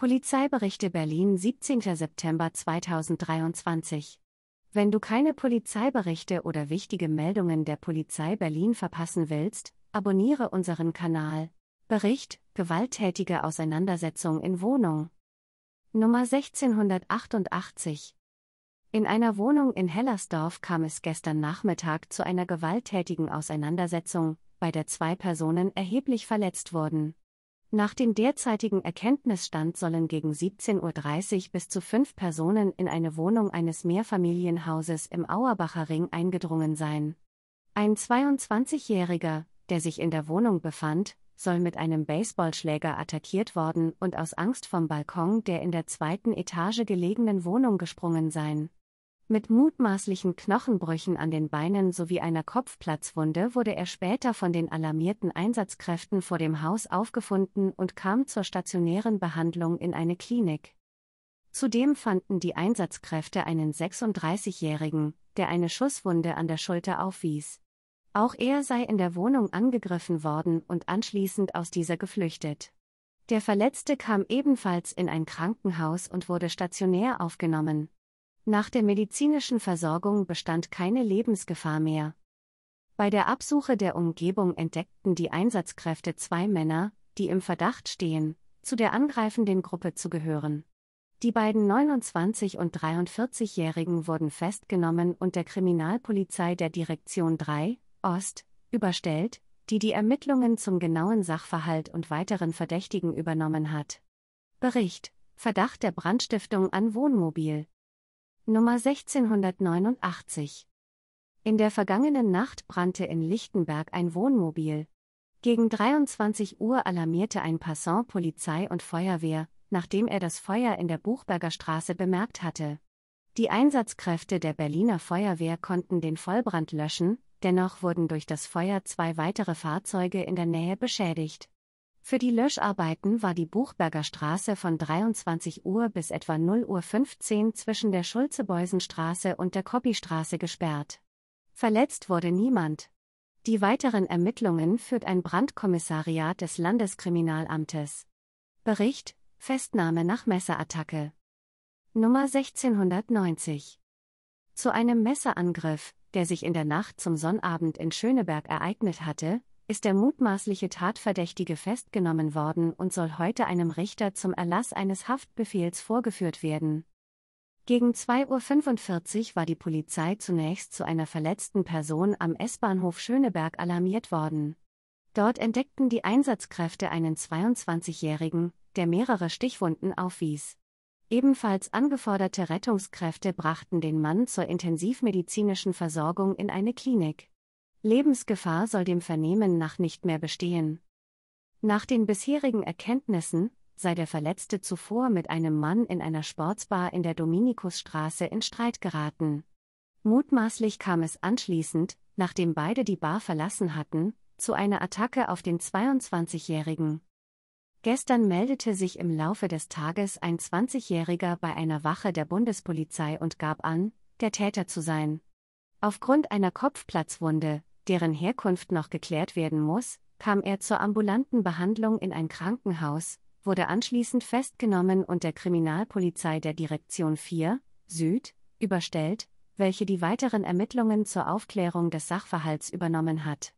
Polizeiberichte Berlin 17. September 2023 Wenn du keine Polizeiberichte oder wichtige Meldungen der Polizei Berlin verpassen willst, abonniere unseren Kanal. Bericht Gewalttätige Auseinandersetzung in Wohnung Nummer 1688 In einer Wohnung in Hellersdorf kam es gestern Nachmittag zu einer gewalttätigen Auseinandersetzung, bei der zwei Personen erheblich verletzt wurden. Nach dem derzeitigen Erkenntnisstand sollen gegen 17.30 Uhr bis zu fünf Personen in eine Wohnung eines Mehrfamilienhauses im Auerbacher Ring eingedrungen sein. Ein 22-Jähriger, der sich in der Wohnung befand, soll mit einem Baseballschläger attackiert worden und aus Angst vom Balkon der in der zweiten Etage gelegenen Wohnung gesprungen sein. Mit mutmaßlichen Knochenbrüchen an den Beinen sowie einer Kopfplatzwunde wurde er später von den alarmierten Einsatzkräften vor dem Haus aufgefunden und kam zur stationären Behandlung in eine Klinik. Zudem fanden die Einsatzkräfte einen 36-Jährigen, der eine Schusswunde an der Schulter aufwies. Auch er sei in der Wohnung angegriffen worden und anschließend aus dieser geflüchtet. Der Verletzte kam ebenfalls in ein Krankenhaus und wurde stationär aufgenommen. Nach der medizinischen Versorgung bestand keine Lebensgefahr mehr. Bei der Absuche der Umgebung entdeckten die Einsatzkräfte zwei Männer, die im Verdacht stehen, zu der angreifenden Gruppe zu gehören. Die beiden 29- und 43-Jährigen wurden festgenommen und der Kriminalpolizei der Direktion 3, Ost, überstellt, die die Ermittlungen zum genauen Sachverhalt und weiteren Verdächtigen übernommen hat. Bericht: Verdacht der Brandstiftung an Wohnmobil. Nummer 1689. In der vergangenen Nacht brannte in Lichtenberg ein Wohnmobil. Gegen 23 Uhr alarmierte ein Passant Polizei und Feuerwehr, nachdem er das Feuer in der Buchberger Straße bemerkt hatte. Die Einsatzkräfte der Berliner Feuerwehr konnten den Vollbrand löschen, dennoch wurden durch das Feuer zwei weitere Fahrzeuge in der Nähe beschädigt. Für die Löscharbeiten war die Buchberger Straße von 23 Uhr bis etwa 0.15 Uhr zwischen der Schulze-Beusen-Straße und der koppi gesperrt. Verletzt wurde niemand. Die weiteren Ermittlungen führt ein Brandkommissariat des Landeskriminalamtes. Bericht: Festnahme nach Messerattacke. Nummer 1690. Zu einem Messerangriff, der sich in der Nacht zum Sonnabend in Schöneberg ereignet hatte, ist der mutmaßliche Tatverdächtige festgenommen worden und soll heute einem Richter zum Erlass eines Haftbefehls vorgeführt werden. Gegen 2.45 Uhr war die Polizei zunächst zu einer verletzten Person am S-Bahnhof Schöneberg alarmiert worden. Dort entdeckten die Einsatzkräfte einen 22-Jährigen, der mehrere Stichwunden aufwies. Ebenfalls angeforderte Rettungskräfte brachten den Mann zur intensivmedizinischen Versorgung in eine Klinik. Lebensgefahr soll dem Vernehmen nach nicht mehr bestehen. Nach den bisherigen Erkenntnissen sei der Verletzte zuvor mit einem Mann in einer Sportsbar in der Dominikusstraße in Streit geraten. Mutmaßlich kam es anschließend, nachdem beide die Bar verlassen hatten, zu einer Attacke auf den 22-Jährigen. Gestern meldete sich im Laufe des Tages ein 20-Jähriger bei einer Wache der Bundespolizei und gab an, der Täter zu sein. Aufgrund einer Kopfplatzwunde, deren Herkunft noch geklärt werden muss, kam er zur ambulanten Behandlung in ein Krankenhaus, wurde anschließend festgenommen und der Kriminalpolizei der Direktion 4 Süd überstellt, welche die weiteren Ermittlungen zur Aufklärung des Sachverhalts übernommen hat.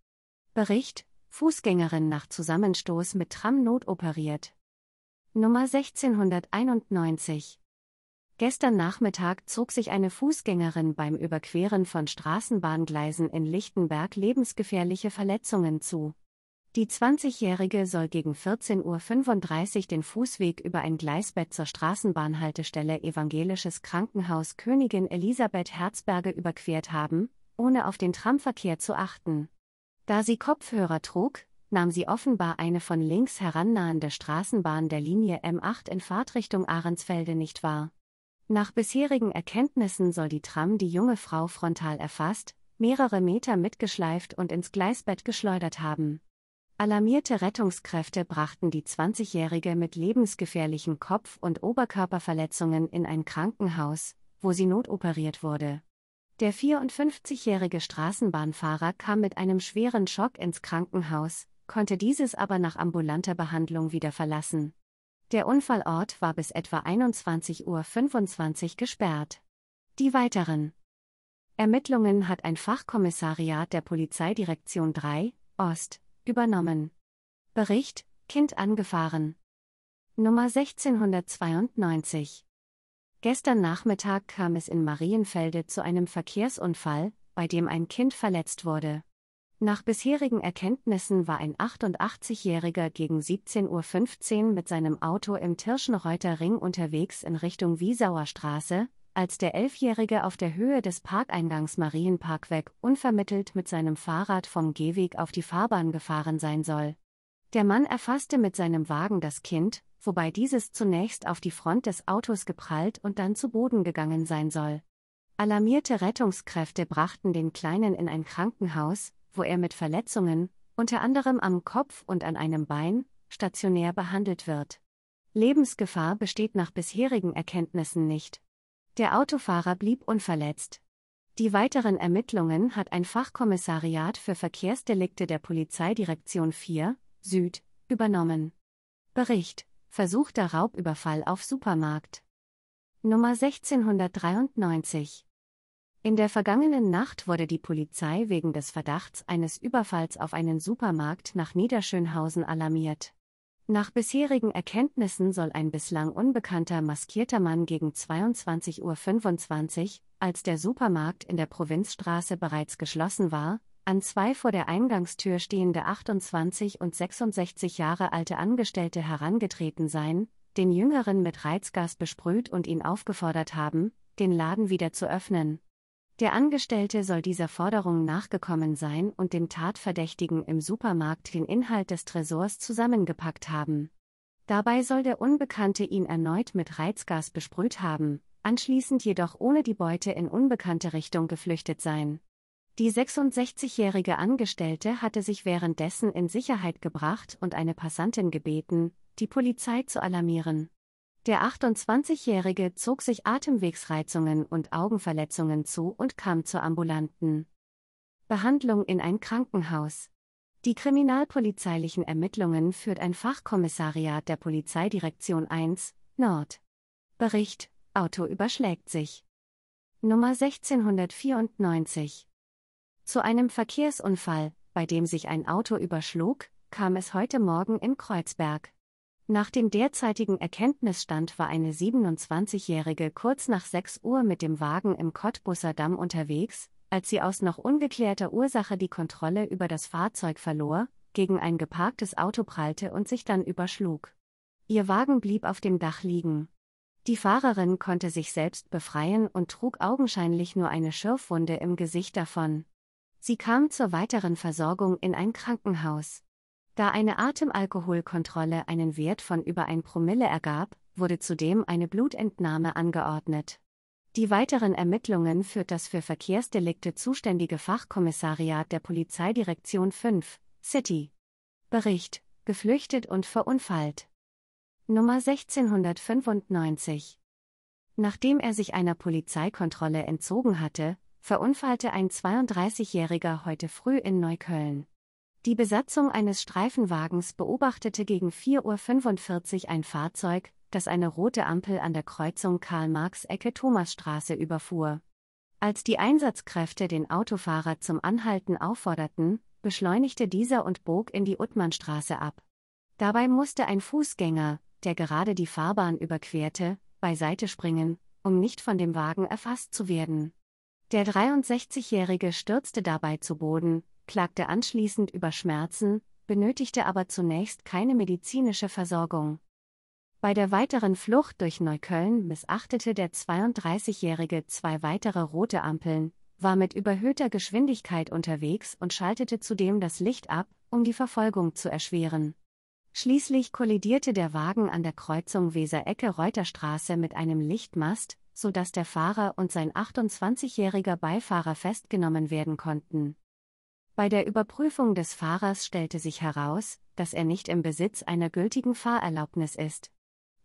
Bericht Fußgängerin nach Zusammenstoß mit Tram notoperiert. Nummer 1691 Gestern Nachmittag zog sich eine Fußgängerin beim Überqueren von Straßenbahngleisen in Lichtenberg lebensgefährliche Verletzungen zu. Die 20-Jährige soll gegen 14.35 Uhr den Fußweg über ein Gleisbett zur Straßenbahnhaltestelle Evangelisches Krankenhaus Königin Elisabeth Herzberge überquert haben, ohne auf den Tramverkehr zu achten. Da sie Kopfhörer trug, nahm sie offenbar eine von links herannahende Straßenbahn der Linie M8 in Fahrtrichtung Ahrensfelde nicht wahr. Nach bisherigen Erkenntnissen soll die Tram die junge Frau frontal erfasst, mehrere Meter mitgeschleift und ins Gleisbett geschleudert haben. Alarmierte Rettungskräfte brachten die 20-Jährige mit lebensgefährlichen Kopf- und Oberkörperverletzungen in ein Krankenhaus, wo sie notoperiert wurde. Der 54-jährige Straßenbahnfahrer kam mit einem schweren Schock ins Krankenhaus, konnte dieses aber nach ambulanter Behandlung wieder verlassen. Der Unfallort war bis etwa 21.25 Uhr gesperrt. Die weiteren Ermittlungen hat ein Fachkommissariat der Polizeidirektion 3, Ost, übernommen. Bericht: Kind angefahren. Nummer 1692. Gestern Nachmittag kam es in Marienfelde zu einem Verkehrsunfall, bei dem ein Kind verletzt wurde. Nach bisherigen Erkenntnissen war ein 88-Jähriger gegen 17.15 Uhr mit seinem Auto im Tirschenreuter Ring unterwegs in Richtung Wiesauer Straße, als der Elfjährige auf der Höhe des Parkeingangs Marienparkweg unvermittelt mit seinem Fahrrad vom Gehweg auf die Fahrbahn gefahren sein soll. Der Mann erfasste mit seinem Wagen das Kind, wobei dieses zunächst auf die Front des Autos geprallt und dann zu Boden gegangen sein soll. Alarmierte Rettungskräfte brachten den Kleinen in ein Krankenhaus, wo er mit Verletzungen, unter anderem am Kopf und an einem Bein, stationär behandelt wird. Lebensgefahr besteht nach bisherigen Erkenntnissen nicht. Der Autofahrer blieb unverletzt. Die weiteren Ermittlungen hat ein Fachkommissariat für Verkehrsdelikte der Polizeidirektion 4 Süd übernommen. Bericht: Versuchter Raubüberfall auf Supermarkt. Nummer 1693 in der vergangenen Nacht wurde die Polizei wegen des Verdachts eines Überfalls auf einen Supermarkt nach Niederschönhausen alarmiert. Nach bisherigen Erkenntnissen soll ein bislang unbekannter maskierter Mann gegen 22.25 Uhr, als der Supermarkt in der Provinzstraße bereits geschlossen war, an zwei vor der Eingangstür stehende 28 und 66 Jahre alte Angestellte herangetreten sein, den Jüngeren mit Reizgas besprüht und ihn aufgefordert haben, den Laden wieder zu öffnen. Der Angestellte soll dieser Forderung nachgekommen sein und dem Tatverdächtigen im Supermarkt den Inhalt des Tresors zusammengepackt haben. Dabei soll der Unbekannte ihn erneut mit Reizgas besprüht haben, anschließend jedoch ohne die Beute in unbekannte Richtung geflüchtet sein. Die 66-jährige Angestellte hatte sich währenddessen in Sicherheit gebracht und eine Passantin gebeten, die Polizei zu alarmieren. Der 28-Jährige zog sich Atemwegsreizungen und Augenverletzungen zu und kam zur ambulanten Behandlung in ein Krankenhaus. Die kriminalpolizeilichen Ermittlungen führt ein Fachkommissariat der Polizeidirektion 1, Nord. Bericht: Auto überschlägt sich. Nummer 1694. Zu einem Verkehrsunfall, bei dem sich ein Auto überschlug, kam es heute Morgen in Kreuzberg. Nach dem derzeitigen Erkenntnisstand war eine 27-Jährige kurz nach 6 Uhr mit dem Wagen im Cottbusser Damm unterwegs, als sie aus noch ungeklärter Ursache die Kontrolle über das Fahrzeug verlor, gegen ein geparktes Auto prallte und sich dann überschlug. Ihr Wagen blieb auf dem Dach liegen. Die Fahrerin konnte sich selbst befreien und trug augenscheinlich nur eine Schürfwunde im Gesicht davon. Sie kam zur weiteren Versorgung in ein Krankenhaus. Da eine Atemalkoholkontrolle einen Wert von über ein Promille ergab, wurde zudem eine Blutentnahme angeordnet. Die weiteren Ermittlungen führt das für Verkehrsdelikte zuständige Fachkommissariat der Polizeidirektion 5, City. Bericht: Geflüchtet und verunfallt. Nummer 1695. Nachdem er sich einer Polizeikontrolle entzogen hatte, verunfallte ein 32-Jähriger heute früh in Neukölln. Die Besatzung eines Streifenwagens beobachtete gegen 4.45 Uhr ein Fahrzeug, das eine rote Ampel an der Kreuzung Karl-Marx-Ecke-Thomasstraße überfuhr. Als die Einsatzkräfte den Autofahrer zum Anhalten aufforderten, beschleunigte dieser und bog in die Uttmannstraße ab. Dabei musste ein Fußgänger, der gerade die Fahrbahn überquerte, beiseite springen, um nicht von dem Wagen erfasst zu werden. Der 63-Jährige stürzte dabei zu Boden, klagte anschließend über Schmerzen, benötigte aber zunächst keine medizinische Versorgung. Bei der weiteren Flucht durch Neukölln missachtete der 32-Jährige zwei weitere rote Ampeln, war mit überhöhter Geschwindigkeit unterwegs und schaltete zudem das Licht ab, um die Verfolgung zu erschweren. Schließlich kollidierte der Wagen an der Kreuzung Weser-Ecke-Reuterstraße mit einem Lichtmast, sodass der Fahrer und sein 28-jähriger Beifahrer festgenommen werden konnten. Bei der Überprüfung des Fahrers stellte sich heraus, dass er nicht im Besitz einer gültigen Fahrerlaubnis ist.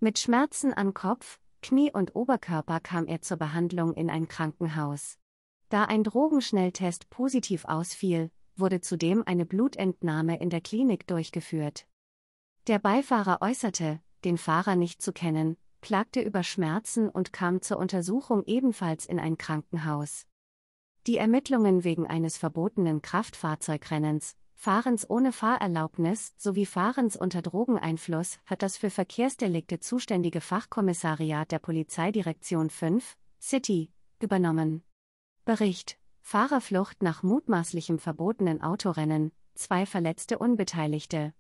Mit Schmerzen an Kopf, Knie und Oberkörper kam er zur Behandlung in ein Krankenhaus. Da ein Drogenschnelltest positiv ausfiel, wurde zudem eine Blutentnahme in der Klinik durchgeführt. Der Beifahrer äußerte, den Fahrer nicht zu kennen, klagte über Schmerzen und kam zur Untersuchung ebenfalls in ein Krankenhaus. Die Ermittlungen wegen eines verbotenen Kraftfahrzeugrennens, Fahrens ohne Fahrerlaubnis sowie Fahrens unter Drogeneinfluss hat das für Verkehrsdelikte zuständige Fachkommissariat der Polizeidirektion 5, City, übernommen. Bericht: Fahrerflucht nach mutmaßlichem verbotenen Autorennen, zwei verletzte Unbeteiligte.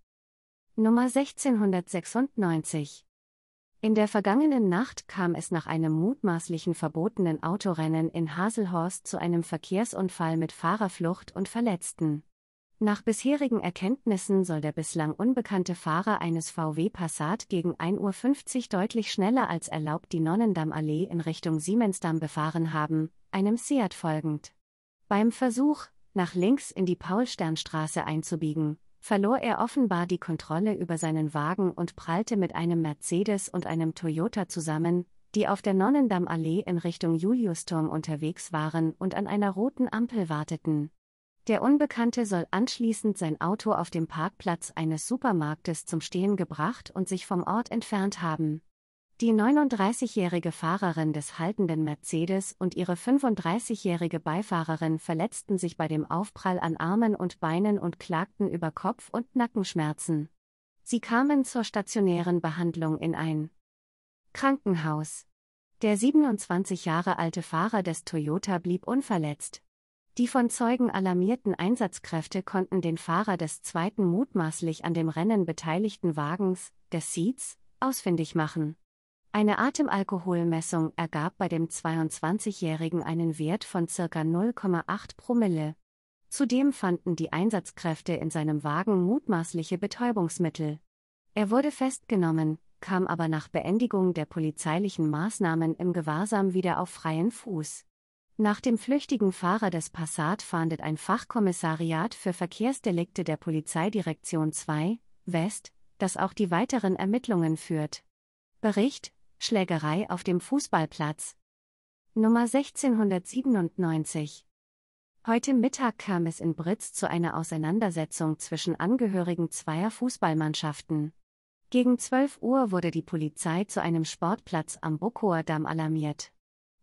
Nummer 1696 in der vergangenen Nacht kam es nach einem mutmaßlichen verbotenen Autorennen in Haselhorst zu einem Verkehrsunfall mit Fahrerflucht und Verletzten. Nach bisherigen Erkenntnissen soll der bislang unbekannte Fahrer eines VW Passat gegen 1.50 Uhr deutlich schneller als erlaubt die Nonnendammallee in Richtung Siemensdamm befahren haben, einem Seat folgend. Beim Versuch, nach links in die Paulsternstraße einzubiegen, verlor er offenbar die Kontrolle über seinen Wagen und prallte mit einem Mercedes und einem Toyota zusammen, die auf der Nonnendammallee in Richtung Juliusturm unterwegs waren und an einer roten Ampel warteten. Der Unbekannte soll anschließend sein Auto auf dem Parkplatz eines Supermarktes zum Stehen gebracht und sich vom Ort entfernt haben. Die 39-jährige Fahrerin des haltenden Mercedes und ihre 35-jährige Beifahrerin verletzten sich bei dem Aufprall an Armen und Beinen und klagten über Kopf- und Nackenschmerzen. Sie kamen zur stationären Behandlung in ein Krankenhaus. Der 27 Jahre alte Fahrer des Toyota blieb unverletzt. Die von Zeugen alarmierten Einsatzkräfte konnten den Fahrer des zweiten mutmaßlich an dem Rennen beteiligten Wagens, des Seeds, ausfindig machen. Eine Atemalkoholmessung ergab bei dem 22-Jährigen einen Wert von ca. 0,8 Promille. Zudem fanden die Einsatzkräfte in seinem Wagen mutmaßliche Betäubungsmittel. Er wurde festgenommen, kam aber nach Beendigung der polizeilichen Maßnahmen im Gewahrsam wieder auf freien Fuß. Nach dem flüchtigen Fahrer des Passat fahndet ein Fachkommissariat für Verkehrsdelikte der Polizeidirektion 2 West, das auch die weiteren Ermittlungen führt. Bericht Schlägerei auf dem Fußballplatz. Nummer 1697. Heute Mittag kam es in Britz zu einer Auseinandersetzung zwischen Angehörigen zweier Fußballmannschaften. Gegen 12 Uhr wurde die Polizei zu einem Sportplatz am Buckower Damm alarmiert.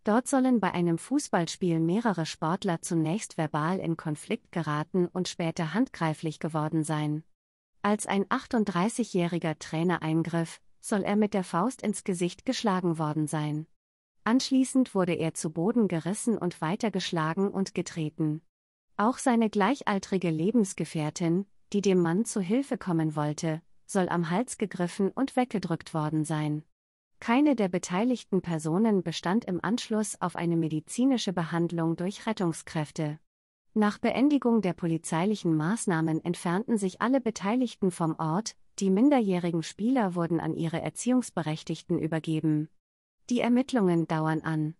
Dort sollen bei einem Fußballspiel mehrere Sportler zunächst verbal in Konflikt geraten und später handgreiflich geworden sein. Als ein 38-jähriger Trainer eingriff, soll er mit der Faust ins Gesicht geschlagen worden sein. Anschließend wurde er zu Boden gerissen und weitergeschlagen und getreten. Auch seine gleichaltrige Lebensgefährtin, die dem Mann zu Hilfe kommen wollte, soll am Hals gegriffen und weggedrückt worden sein. Keine der beteiligten Personen bestand im Anschluss auf eine medizinische Behandlung durch Rettungskräfte. Nach Beendigung der polizeilichen Maßnahmen entfernten sich alle Beteiligten vom Ort, die minderjährigen Spieler wurden an ihre Erziehungsberechtigten übergeben. Die Ermittlungen dauern an.